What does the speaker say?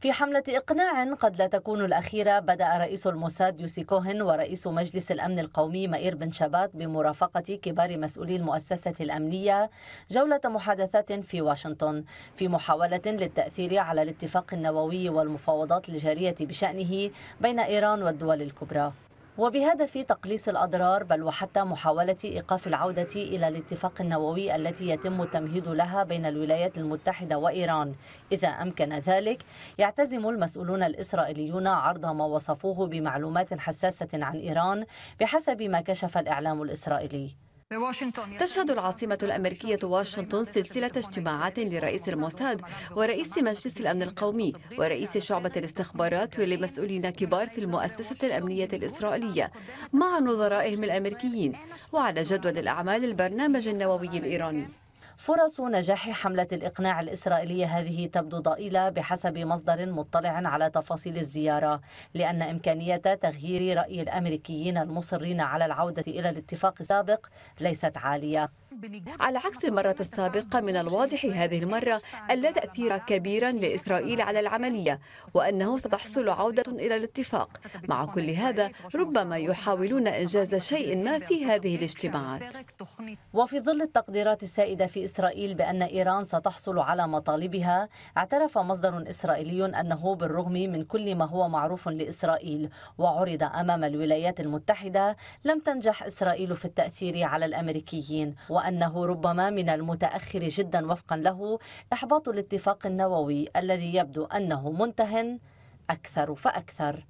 في حملة إقناع قد لا تكون الأخيرة بدأ رئيس الموساد يوسي كوهن ورئيس مجلس الأمن القومي مائير بن شبات بمرافقة كبار مسؤولي المؤسسة الأمنية جولة محادثات في واشنطن في محاولة للتأثير على الاتفاق النووي والمفاوضات الجارية بشأنه بين إيران والدول الكبرى وبهدف تقليص الأضرار بل وحتى محاولة إيقاف العودة إلى الاتفاق النووي التي يتم التمهيد لها بين الولايات المتحدة وإيران إذا أمكن ذلك يعتزم المسؤولون الإسرائيليون عرض ما وصفوه بمعلومات حساسة عن إيران بحسب ما كشف الإعلام الإسرائيلي تشهد العاصمة الأمريكية واشنطن سلسلة اجتماعات لرئيس الموساد ورئيس مجلس الأمن القومي ورئيس شعبة الاستخبارات ولمسؤولين كبار في المؤسسة الأمنية الإسرائيلية مع نظرائهم الأمريكيين وعلى جدول الأعمال البرنامج النووي الإيراني فرص نجاح حملة الإقناع الإسرائيلية هذه تبدو ضئيلة بحسب مصدر مطلع على تفاصيل الزيارة لأن إمكانية تغيير رأي الأمريكيين المصرين على العودة إلى الاتفاق السابق ليست عالية على عكس المرة السابقة من الواضح هذه المرة ألا تأثير كبيرا لإسرائيل على العملية وأنه ستحصل عودة إلى الاتفاق مع كل هذا ربما يحاولون إنجاز شيء ما في هذه الاجتماعات وفي ظل التقديرات السائدة في إسرائيل بأن إيران ستحصل على مطالبها اعترف مصدر إسرائيلي أنه بالرغم من كل ما هو معروف لإسرائيل وعرض أمام الولايات المتحدة لم تنجح إسرائيل في التأثير على الأمريكيين وأن وأنه ربما من المتأخر جدا وفقا له إحباط الاتفاق النووي الذي يبدو أنه منتهن أكثر فأكثر